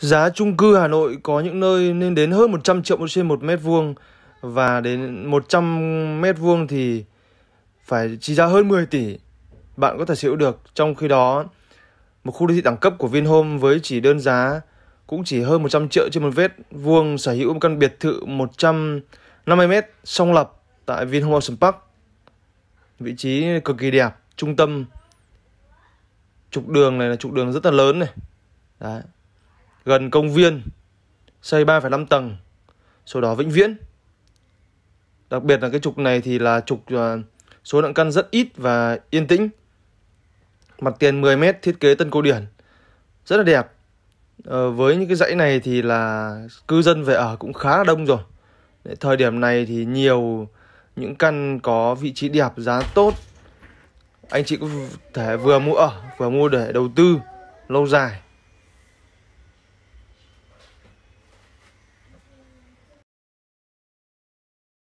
Giá chung cư Hà Nội có những nơi lên đến hơn 100 triệu một trên một mét vuông và đến 100 mét vuông thì phải chi ra hơn 10 tỷ bạn có thể sở hữu được. Trong khi đó, một khu đô thị đẳng cấp của Vinhome với chỉ đơn giá cũng chỉ hơn 100 triệu trên một mét vuông sở hữu một căn biệt thự 150 mét song lập tại Vinhome Ocean Park. Vị trí cực kỳ đẹp, trung tâm. Trục đường này là trục đường rất là lớn này. Đấy, gần công viên xây 3,5 tầng sổ đỏ vĩnh viễn đặc biệt là cái trục này thì là trục à, số lượng căn rất ít và yên tĩnh mặt tiền 10 mét thiết kế tân cổ điển rất là đẹp ờ, với những cái dãy này thì là cư dân về ở cũng khá là đông rồi thời điểm này thì nhiều những căn có vị trí đẹp giá tốt anh chị có thể vừa mua ở vừa mua để đầu tư lâu dài